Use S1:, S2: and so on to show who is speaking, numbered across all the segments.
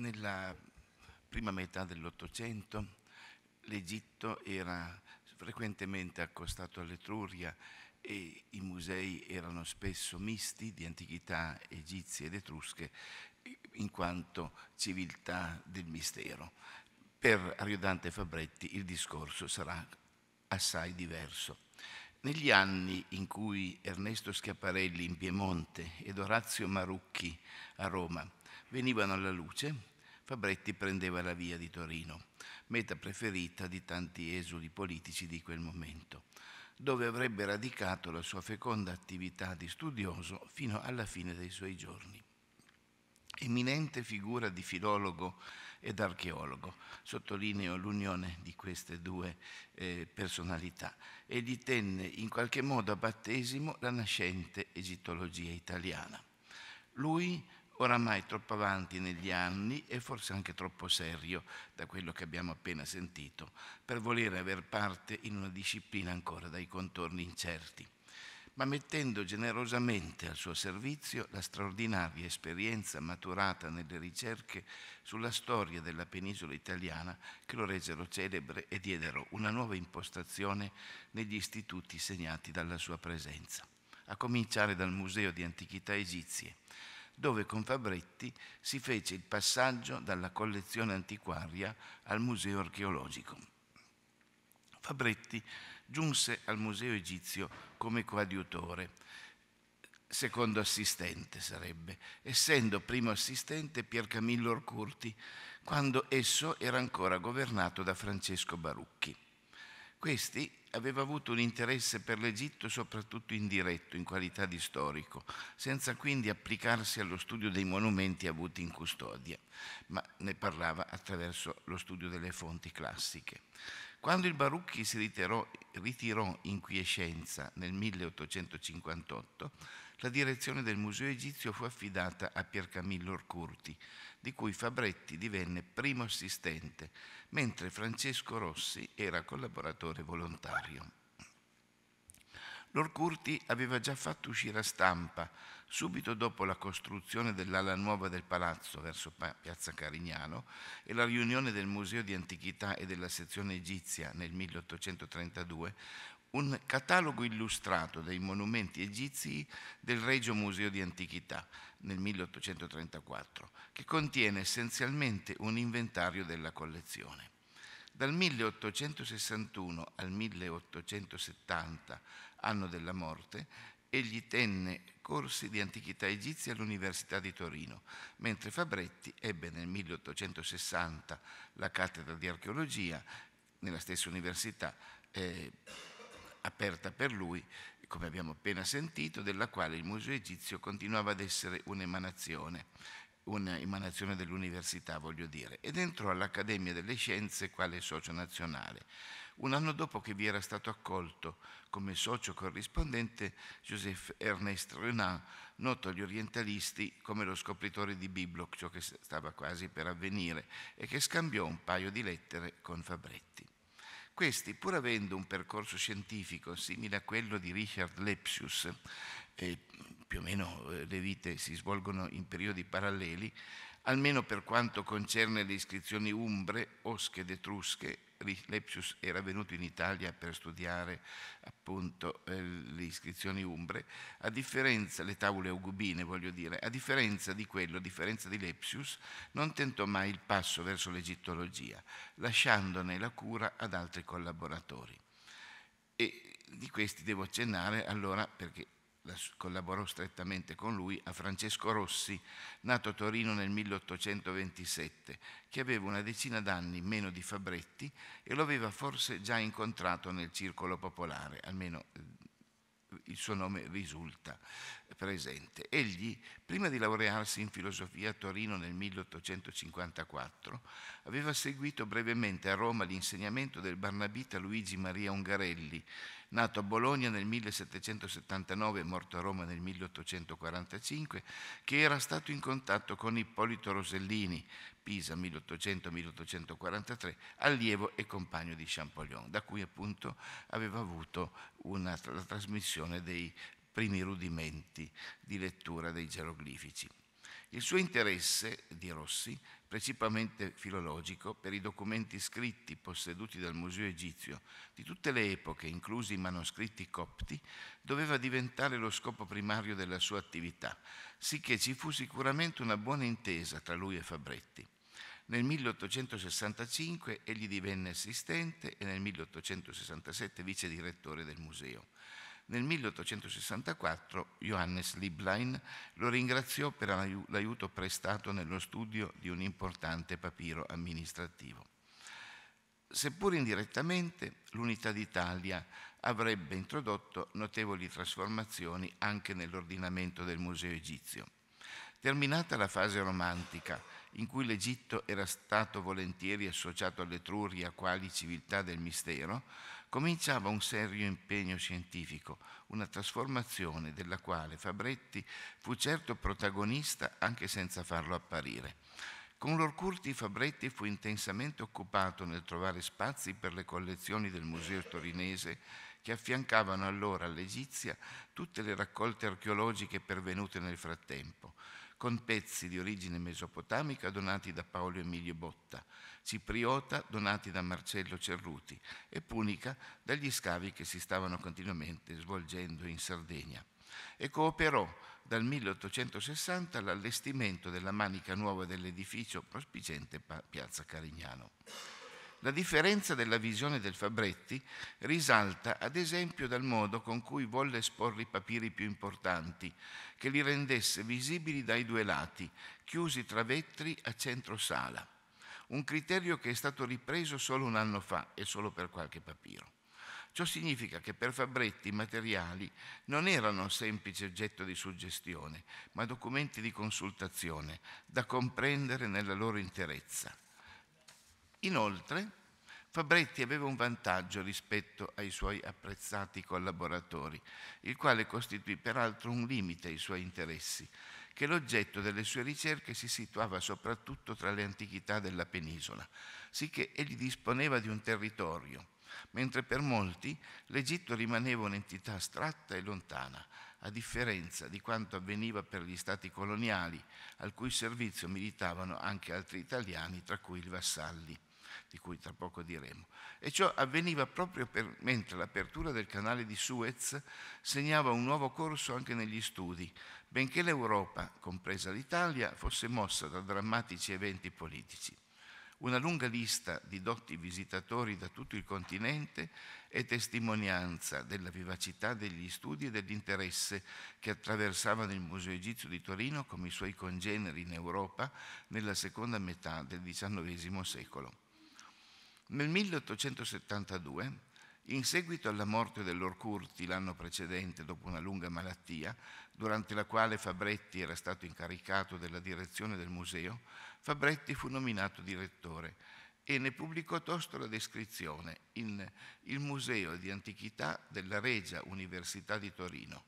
S1: nella prima metà dell'Ottocento l'Egitto era frequentemente accostato all'Etruria e i musei erano spesso misti di antichità egizie ed etrusche in quanto civiltà del mistero. Per Ariodante Fabretti il discorso sarà assai diverso. Negli anni in cui Ernesto Schiaparelli in Piemonte ed Orazio Marucchi a Roma venivano alla luce, Fabretti prendeva la via di Torino, meta preferita di tanti esuli politici di quel momento, dove avrebbe radicato la sua feconda attività di studioso fino alla fine dei suoi giorni. Eminente figura di filologo ed archeologo, sottolineo l'unione di queste due eh, personalità, egli tenne in qualche modo a battesimo la nascente egittologia italiana. Lui oramai troppo avanti negli anni e forse anche troppo serio da quello che abbiamo appena sentito per volere aver parte in una disciplina ancora dai contorni incerti, ma mettendo generosamente al suo servizio la straordinaria esperienza maturata nelle ricerche sulla storia della penisola italiana che lo resero celebre e diedero una nuova impostazione negli istituti segnati dalla sua presenza, a cominciare dal Museo di Antichità Egizie dove con Fabretti si fece il passaggio dalla collezione antiquaria al museo archeologico. Fabretti giunse al museo egizio come coadiutore, secondo assistente sarebbe, essendo primo assistente Pier Camillo Orcurti, quando esso era ancora governato da Francesco Barucchi. Questi aveva avuto un interesse per l'Egitto soprattutto indiretto in qualità di storico, senza quindi applicarsi allo studio dei monumenti avuti in custodia, ma ne parlava attraverso lo studio delle fonti classiche. Quando il Barucchi si ritirò, ritirò in quiescenza nel 1858, la direzione del Museo Egizio fu affidata a Pier Camillo Orcurti, di cui Fabretti divenne primo assistente, mentre Francesco Rossi era collaboratore volontario. L'Orcurti aveva già fatto uscire a stampa, subito dopo la costruzione dell'ala nuova del palazzo verso Piazza Carignano e la riunione del Museo di Antichità e della sezione egizia nel 1832, un catalogo illustrato dei monumenti egizi del Regio Museo di Antichità nel 1834, che contiene essenzialmente un inventario della collezione. Dal 1861 al 1870, anno della morte, egli tenne corsi di antichità egizia all'Università di Torino, mentre Fabretti ebbe nel 1860 la cattedra di archeologia nella stessa università. Eh, aperta per lui, come abbiamo appena sentito, della quale il Museo egizio continuava ad essere un'emanazione, un'emanazione dell'università, voglio dire, ed entrò all'Accademia delle Scienze quale socio nazionale. Un anno dopo che vi era stato accolto come socio corrispondente, Joseph Ernest Renan, noto agli orientalisti come lo scopritore di Bibloc, ciò che stava quasi per avvenire, e che scambiò un paio di lettere con Fabretti. Questi, pur avendo un percorso scientifico simile a quello di Richard Lepsius, eh, più o meno eh, le vite si svolgono in periodi paralleli, almeno per quanto concerne le iscrizioni umbre, osche ed etrusche. Lepsius era venuto in Italia per studiare appunto eh, le iscrizioni umbre, a differenza, le tavole augubine voglio dire, a differenza di quello, a differenza di Lepsius, non tentò mai il passo verso l'egittologia, lasciandone la cura ad altri collaboratori. E di questi devo accennare allora perché collaborò strettamente con lui, a Francesco Rossi, nato a Torino nel 1827, che aveva una decina d'anni meno di Fabretti e lo aveva forse già incontrato nel circolo popolare, almeno eh, il suo nome risulta presente. Egli, prima di laurearsi in filosofia a Torino nel 1854, aveva seguito brevemente a Roma l'insegnamento del Barnabita Luigi Maria Ungarelli, nato a Bologna nel 1779 e morto a Roma nel 1845, che era stato in contatto con Ippolito Rosellini, Pisa 1800-1843, allievo e compagno di Champollion, da cui appunto aveva avuto una, la trasmissione dei primi rudimenti di lettura dei geroglifici. Il suo interesse di Rossi, principalmente filologico, per i documenti scritti posseduti dal Museo Egizio di tutte le epoche, inclusi i manoscritti copti, doveva diventare lo scopo primario della sua attività, sicché ci fu sicuramente una buona intesa tra lui e Fabretti. Nel 1865 egli divenne assistente e nel 1867 vice direttore del museo. Nel 1864 Johannes Lieblein lo ringraziò per l'aiuto prestato nello studio di un importante papiro amministrativo. Seppur indirettamente, l'unità d'Italia avrebbe introdotto notevoli trasformazioni anche nell'ordinamento del Museo Egizio. Terminata la fase romantica, in cui l'Egitto era stato volentieri associato all'Etruria quali civiltà del mistero, cominciava un serio impegno scientifico, una trasformazione della quale Fabretti fu certo protagonista anche senza farlo apparire. Con l'Orcurti Fabretti fu intensamente occupato nel trovare spazi per le collezioni del Museo Torinese che affiancavano allora all'Egizia tutte le raccolte archeologiche pervenute nel frattempo con pezzi di origine mesopotamica donati da Paolo Emilio Botta, cipriota donati da Marcello Cerruti e punica dagli scavi che si stavano continuamente svolgendo in Sardegna e cooperò dal 1860 all'allestimento della manica nuova dell'edificio prospicente Piazza Carignano. La differenza della visione del Fabretti risalta ad esempio dal modo con cui volle esporre i papiri più importanti, che li rendesse visibili dai due lati, chiusi tra vetri a centro sala, un criterio che è stato ripreso solo un anno fa e solo per qualche papiro. Ciò significa che per Fabretti i materiali non erano semplice oggetto di suggestione, ma documenti di consultazione da comprendere nella loro interezza. Inoltre, Fabretti aveva un vantaggio rispetto ai suoi apprezzati collaboratori, il quale costituì peraltro un limite ai suoi interessi, che l'oggetto delle sue ricerche si situava soprattutto tra le antichità della penisola, sicché egli disponeva di un territorio, mentre per molti l'Egitto rimaneva un'entità astratta e lontana, a differenza di quanto avveniva per gli stati coloniali, al cui servizio militavano anche altri italiani, tra cui i vassalli di cui tra poco diremo. E ciò avveniva proprio per, mentre l'apertura del canale di Suez segnava un nuovo corso anche negli studi, benché l'Europa, compresa l'Italia, fosse mossa da drammatici eventi politici. Una lunga lista di dotti visitatori da tutto il continente è testimonianza della vivacità degli studi e dell'interesse che attraversavano il Museo Egizio di Torino come i suoi congeneri in Europa nella seconda metà del XIX secolo. Nel 1872, in seguito alla morte dell'Orcurti l'anno precedente dopo una lunga malattia, durante la quale Fabretti era stato incaricato della direzione del museo, Fabretti fu nominato direttore e ne pubblicò tosto la descrizione in Il Museo di Antichità della Regia Università di Torino,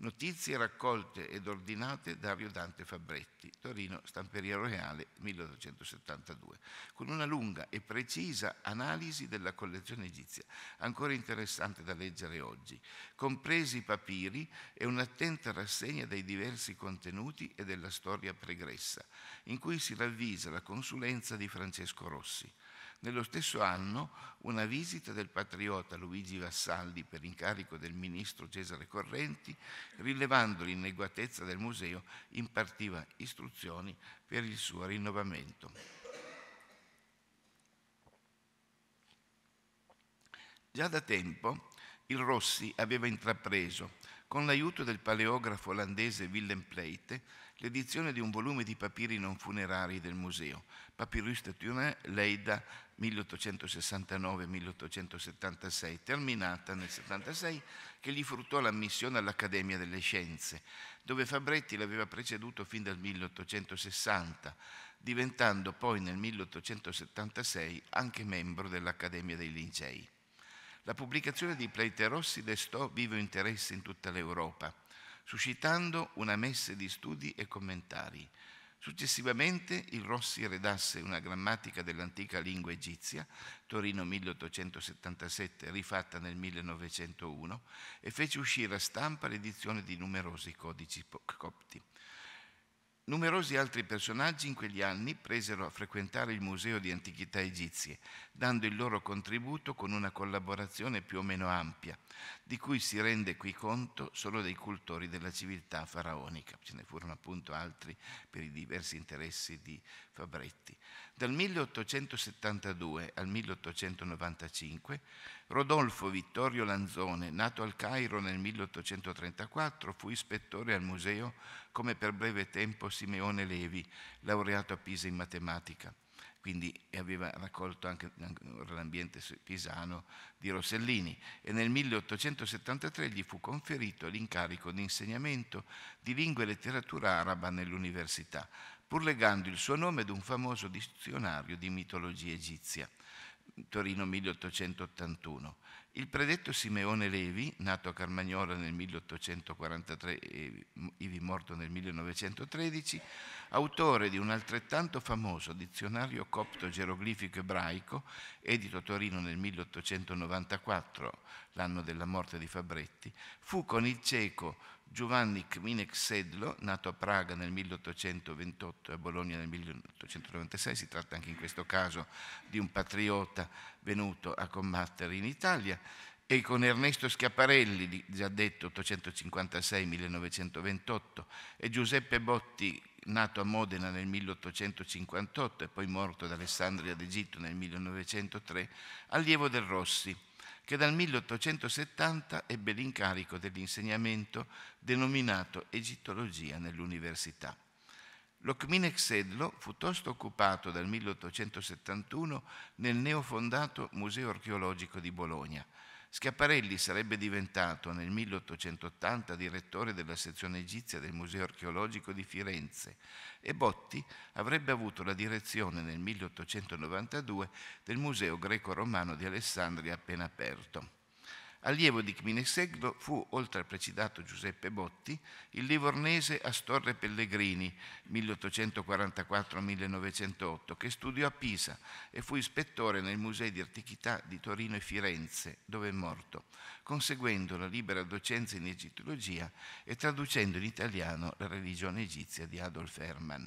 S1: Notizie raccolte ed ordinate da Dario Dante Fabretti, Torino, Stamperia Reale, 1872, con una lunga e precisa analisi della collezione egizia, ancora interessante da leggere oggi, compresi i papiri e un'attenta rassegna dei diversi contenuti e della storia pregressa, in cui si ravvisa la consulenza di Francesco Rossi nello stesso anno una visita del patriota Luigi Vassalli per incarico del ministro Cesare Correnti, rilevando l'inneguatezza del museo, impartiva istruzioni per il suo rinnovamento. Già da tempo il Rossi aveva intrapreso, con l'aiuto del paleografo olandese Willem Pleite, l'edizione di un volume di papiri non funerari del museo, Papyrus de Thurin, Leida 1869-1876, terminata nel 1976, che gli fruttò l'ammissione all'Accademia delle Scienze, dove Fabretti l'aveva preceduto fin dal 1860, diventando poi nel 1876 anche membro dell'Accademia dei Lincei. La pubblicazione di Pleiterossi destò vivo interesse in tutta l'Europa, suscitando una messe di studi e commentari Successivamente il Rossi redasse una grammatica dell'antica lingua egizia, Torino 1877, rifatta nel 1901, e fece uscire a stampa l'edizione di numerosi codici copti. Numerosi altri personaggi in quegli anni presero a frequentare il Museo di Antichità Egizie, dando il loro contributo con una collaborazione più o meno ampia, di cui si rende qui conto solo dei cultori della civiltà faraonica. Ce ne furono appunto altri per i diversi interessi di Fabretti. Dal 1872 al 1895 Rodolfo Vittorio Lanzone, nato al Cairo nel 1834, fu ispettore al museo come per breve tempo Simeone Levi, laureato a Pisa in matematica. Quindi aveva raccolto anche l'ambiente pisano di Rossellini e nel 1873 gli fu conferito l'incarico di insegnamento di lingua e letteratura araba nell'università, pur legando il suo nome ad un famoso dizionario di mitologia egizia, Torino 1881 il predetto Simeone Levi, nato a Carmagnola nel 1843 e ivi morto nel 1913, autore di un altrettanto famoso dizionario copto geroglifico ebraico, edito a Torino nel 1894, l'anno della morte di Fabretti, fu con il cieco Giovanni Kminek Sedlo, nato a Praga nel 1828 e a Bologna nel 1896, si tratta anche in questo caso di un patriota venuto a combattere in Italia, e con Ernesto Schiaparelli, già detto 856-1928, e Giuseppe Botti, nato a Modena nel 1858 e poi morto ad Alessandria d'Egitto nel 1903, allievo del Rossi che dal 1870 ebbe l'incarico dell'insegnamento denominato Egittologia nell'università. Locmine Sedlo fu tosto occupato dal 1871 nel neofondato Museo archeologico di Bologna, Schiaparelli sarebbe diventato nel 1880 direttore della sezione egizia del Museo archeologico di Firenze e Botti avrebbe avuto la direzione nel 1892 del Museo greco-romano di Alessandria appena aperto. Allievo di Cminexegdo fu, oltre al precitato Giuseppe Botti, il livornese Astorre Pellegrini, 1844-1908, che studiò a Pisa e fu ispettore nel Museo di Antichità di Torino e Firenze, dove è morto, conseguendo la libera docenza in egittologia e traducendo in italiano la religione egizia di Adolf Hermann.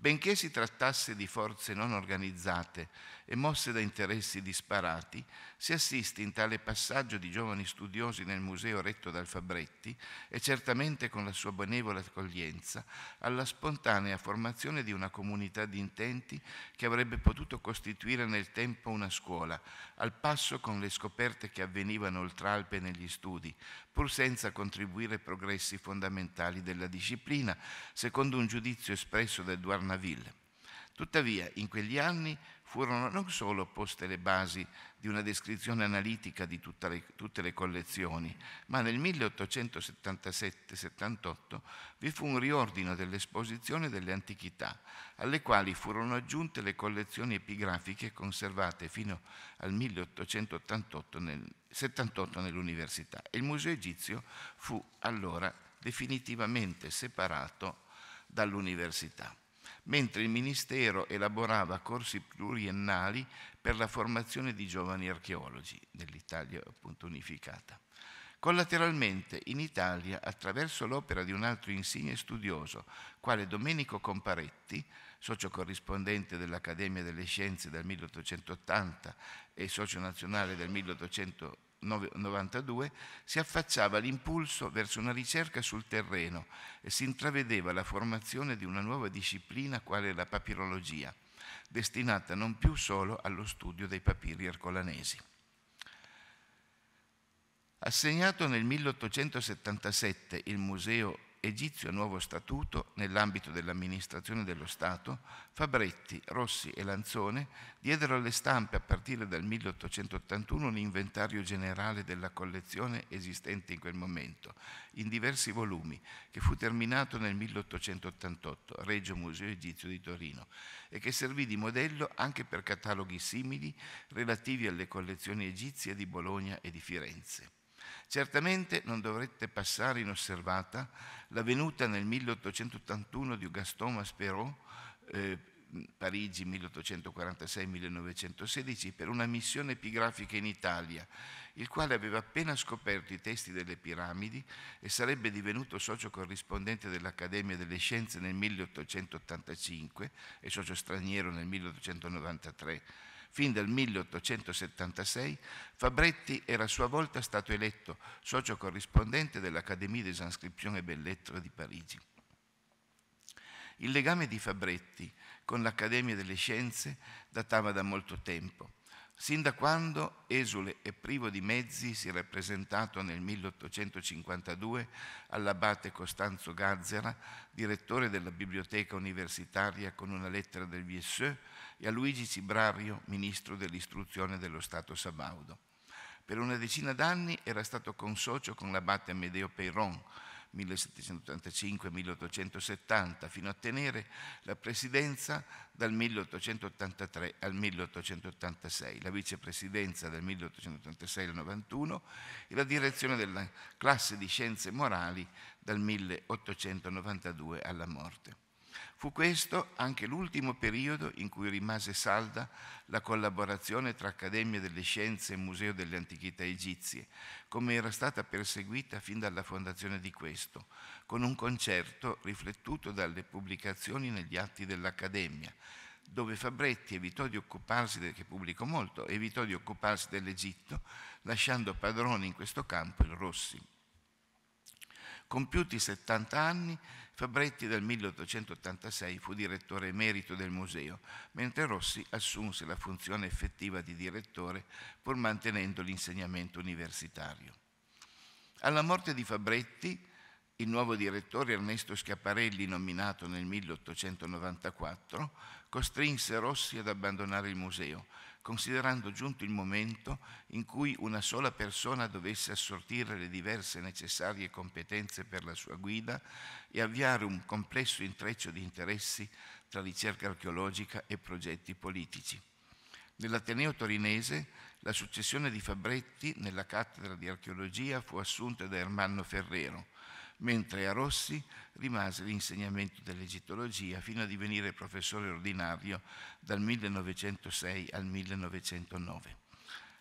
S1: Benché si trattasse di forze non organizzate e mosse da interessi disparati, si assiste in tale passaggio di giovani studiosi nel museo retto dal Fabretti e certamente con la sua benevola accoglienza alla spontanea formazione di una comunità di intenti che avrebbe potuto costituire nel tempo una scuola, al passo con le scoperte che avvenivano oltre Alpe negli studi, pur senza contribuire ai progressi fondamentali della disciplina, secondo un giudizio espresso da Edouard Naville. Tuttavia, in quegli anni furono non solo poste le basi di una descrizione analitica di le, tutte le collezioni, ma nel 1877-78 vi fu un riordino dell'esposizione delle antichità, alle quali furono aggiunte le collezioni epigrafiche conservate fino al 1878 nel, nell'università. Il Museo Egizio fu allora definitivamente separato dall'università mentre il Ministero elaborava corsi pluriennali per la formazione di giovani archeologi dell'Italia appunto unificata. Collateralmente, in Italia, attraverso l'opera di un altro insigne studioso, quale Domenico Comparetti, socio corrispondente dell'Accademia delle Scienze dal 1880 e socio nazionale del 1880, 1992 si affacciava l'impulso verso una ricerca sul terreno e si intravedeva la formazione di una nuova disciplina quale la papirologia, destinata non più solo allo studio dei papiri ercolanesi. Assegnato nel 1877 il Museo egizio Nuovo Statuto nell'ambito dell'amministrazione dello Stato, Fabretti, Rossi e Lanzone diedero alle stampe a partire dal 1881 un inventario generale della collezione esistente in quel momento, in diversi volumi, che fu terminato nel 1888, Regio Museo Egizio di Torino, e che servì di modello anche per cataloghi simili relativi alle collezioni egizie di Bologna e di Firenze. Certamente non dovrete passare inosservata la venuta nel 1881 di Gaston Maspero, eh, Parigi 1846-1916, per una missione epigrafica in Italia, il quale aveva appena scoperto i testi delle piramidi e sarebbe divenuto socio corrispondente dell'Accademia delle Scienze nel 1885 e socio straniero nel 1893 Fin dal 1876 Fabretti era a sua volta stato eletto socio corrispondente dell'Académie des Inscriptions et Belles-Lettres di Parigi. Il legame di Fabretti con l'Accademia delle Scienze datava da molto tempo Sin da quando, esule e privo di mezzi, si era presentato nel 1852 all'abate Costanzo Gazzera, direttore della biblioteca universitaria, con una lettera del Viesseux, e a Luigi Cibrario, ministro dell'istruzione dello Stato Sabaudo. Per una decina d'anni era stato consocio con l'abate Amedeo Peyron, 1785-1870, fino a tenere la presidenza dal 1883 al 1886, la vicepresidenza dal 1886 al 91 e la direzione della classe di scienze morali dal 1892 alla morte. Fu questo anche l'ultimo periodo in cui rimase salda la collaborazione tra Accademia delle Scienze e Museo delle Antichità Egizie, come era stata perseguita fin dalla fondazione di questo, con un concerto riflettuto dalle pubblicazioni negli atti dell'Accademia, dove Fabretti evitò di occuparsi, del, che pubblico molto, evitò di occuparsi dell'Egitto, lasciando padroni in questo campo il Rossi. Compiuti 70 anni, Fabretti dal 1886 fu direttore emerito del museo, mentre Rossi assunse la funzione effettiva di direttore pur mantenendo l'insegnamento universitario. Alla morte di Fabretti, il nuovo direttore Ernesto Schiaparelli, nominato nel 1894, costrinse Rossi ad abbandonare il museo considerando giunto il momento in cui una sola persona dovesse assortire le diverse necessarie competenze per la sua guida e avviare un complesso intreccio di interessi tra ricerca archeologica e progetti politici. Nell'Ateneo torinese la successione di Fabretti nella cattedra di archeologia fu assunta da Ermanno Ferrero, mentre a Rossi rimase l'insegnamento dell'egittologia fino a divenire professore ordinario dal 1906 al 1909.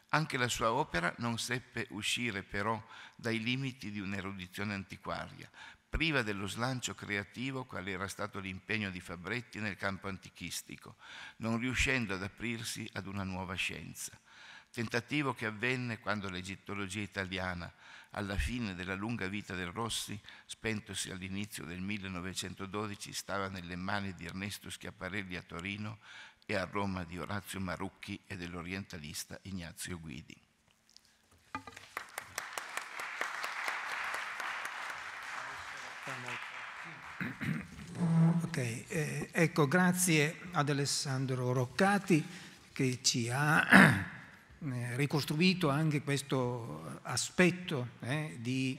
S1: Anche la sua opera non seppe uscire però dai limiti di un'erudizione antiquaria, priva dello slancio creativo quale era stato l'impegno di Fabretti nel campo antichistico, non riuscendo ad aprirsi ad una nuova scienza tentativo che avvenne quando l'egittologia italiana, alla fine della lunga vita del Rossi, spentosi all'inizio del 1912, stava nelle mani di Ernesto Schiaparelli a Torino e a Roma di Orazio Marucchi e dell'orientalista Ignazio Guidi. Okay,
S2: eh, ecco, grazie ad Alessandro Roccati che ci ha eh, ricostruito anche questo aspetto eh, di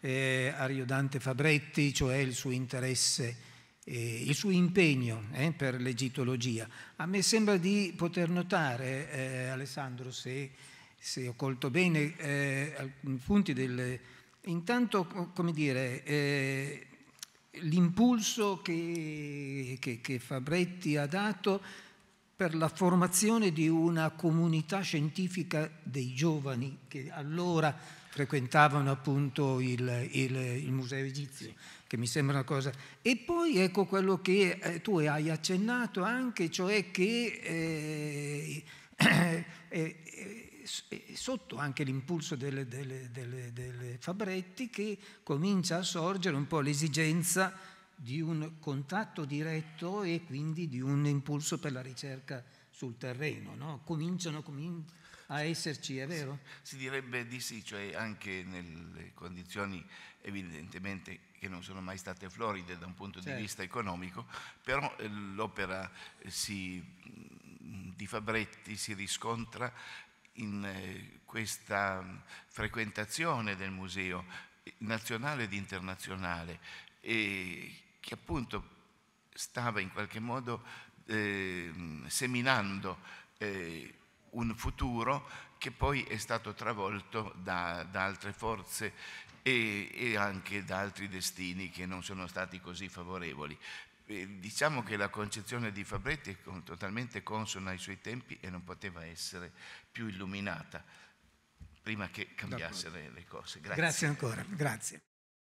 S2: eh, Ariodante Fabretti, cioè il suo interesse, eh, il suo impegno eh, per l'egittologia. A me sembra di poter notare, Alessandro, se, se, ho colto bene alcuni punti del... Intanto, come dire, l'impulso che, che, che Fabretti ha dato per la formazione di una comunità scientifica dei giovani che allora frequentavano appunto il, il, il museo egizio, che mi sembra una cosa. E poi ecco quello che eh, tu hai accennato anche, cioè che eh, eh, eh, sotto anche l'impulso delle, delle, delle, delle Fabretti che comincia a sorgere un po' l'esigenza di un contatto diretto e quindi di un impulso per la ricerca sul terreno. No? Cominciano comin- a esserci, è vero?
S1: Si, si direbbe di sì, cioè anche nelle condizioni evidentemente che non sono mai state floride da un punto certo. di vista economico, però eh, l'opera eh, si, di Fabretti si riscontra in eh, questa frequentazione del museo nazionale ed internazionale e che appunto stava in qualche modo eh, seminando eh, un futuro che poi è stato travolto da, da altre forze e, e, anche da altri destini che non sono stati così favorevoli. E diciamo che la concezione di Fabretti è totalmente consona ai suoi tempi e non poteva essere più illuminata prima che cambiassero le cose. Grazie, grazie ancora,
S2: grazie.